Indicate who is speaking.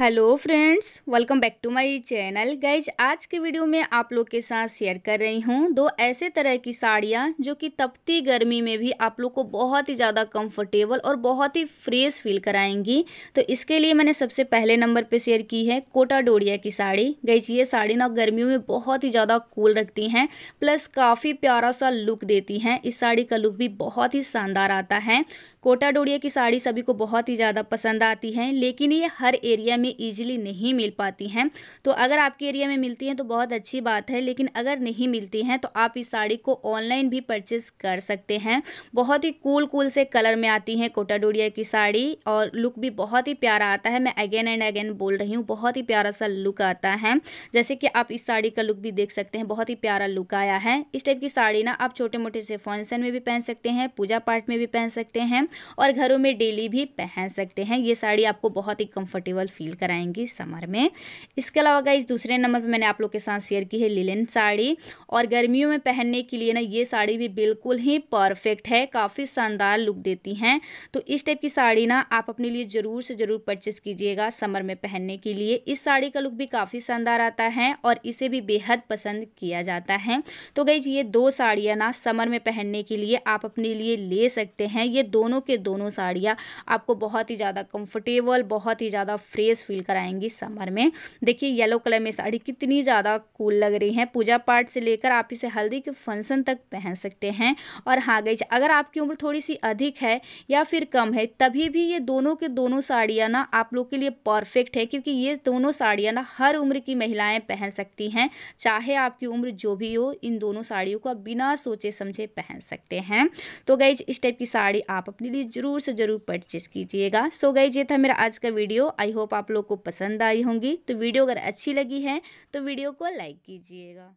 Speaker 1: hello friends welcome back to my channel guys आज के video में आप लोग के साथ शेयर कर रही हूँ दो ऐसे तरह की साड़ियाँ जो कि तपती गर्मी में भी आप लोग को बहुत ही ज़्यादा कंफर्टेबल और बहुत ही फ्रेश फील कराएंगी तो इसके लिए मैंने सबसे पहले नंबर पे शेयर की है कोटा डोरिया की साड़ी गाइज ये साड़ी ना गर्मियों में बहुत ही ज़्यादा कूल रखती हैं प्लस काफ़ी प्यारा सा लुक देती हैं इस साड़ी का लुक भी बहुत ही शानदार आता है कोटा डोरिया की साड़ी सभी को बहुत ही ज़्यादा पसंद आती है लेकिन ये हर एरिया में में ईजिली नहीं मिल पाती हैं तो अगर आपके एरिया में मिलती हैं तो बहुत अच्छी बात है लेकिन अगर नहीं मिलती हैं तो आप इस साड़ी को ऑनलाइन भी परचेज़ कर सकते हैं बहुत ही कूल कूल से कलर में आती हैं कोटा डोरिया की साड़ी और लुक भी बहुत ही प्यारा आता है मैं अगेन एंड अगेन बोल रही हूँ बहुत ही प्यारा सा लुक आता है जैसे कि आप इस साड़ी का लुक भी देख सकते हैं बहुत ही प्यारा लुक आया है इस टाइप की साड़ी ना आप छोटे मोटे से फंक्शन में भी पहन सकते हैं पूजा पाठ में भी पहन सकते हैं और घरों में डेली भी पहन सकते हैं ये साड़ी आपको बहुत ही कंफर्टेबल फील कराएंगी समर में इसके अलावा गाइज दूसरे नंबर पर मैंने आप लोग के साथ शेयर की है लिलन साड़ी और गर्मियों में पहनने के लिए ना ये साड़ी भी बिल्कुल ही परफेक्ट है काफ़ी शानदार लुक देती हैं तो इस टाइप की साड़ी ना आप अपने लिए ज़रूर से ज़रूर परचेज़ कीजिएगा समर में पहनने के लिए इस साड़ी का लुक भी काफ़ी शानदार आता है और इसे भी बेहद पसंद किया जाता है तो गई ये दो साड़ियाँ ना समर में पहनने के लिए आप अपने लिए ले सकते हैं ये दोनों के दोनों साड़ियाँ आपको बहुत ही ज़्यादा कम्फर्टेबल बहुत ही ज़्यादा फ्रेश फील कराएंगी समर में देखिए येलो कलर में साड़ी कितनी ज़्यादा कूल लग रही है पूजा पाठ से लेकर आप इसे हल्दी के फंक्शन तक पहन सकते हैं और हाँ गई अगर आपकी उम्र थोड़ी सी अधिक है या फिर कम है तभी भी ये दोनों के दोनों साड़ियाँ ना आप लोग के लिए परफेक्ट है क्योंकि ये दोनों साड़ियाँ ना हर उम्र की महिलाएं पहन सकती हैं चाहे आपकी उम्र जो भी हो इन दोनों साड़ियों को आप बिना सोचे समझे पहन सकते हैं तो गई इस टाइप की साड़ी आप अपने लिए ज़रूर से ज़रूर परचेज़ कीजिएगा सो गई ये था मेरा आज का वीडियो आई होप आप लोग लोग को पसंद आई होंगी तो वीडियो अगर अच्छी लगी है तो वीडियो को लाइक कीजिएगा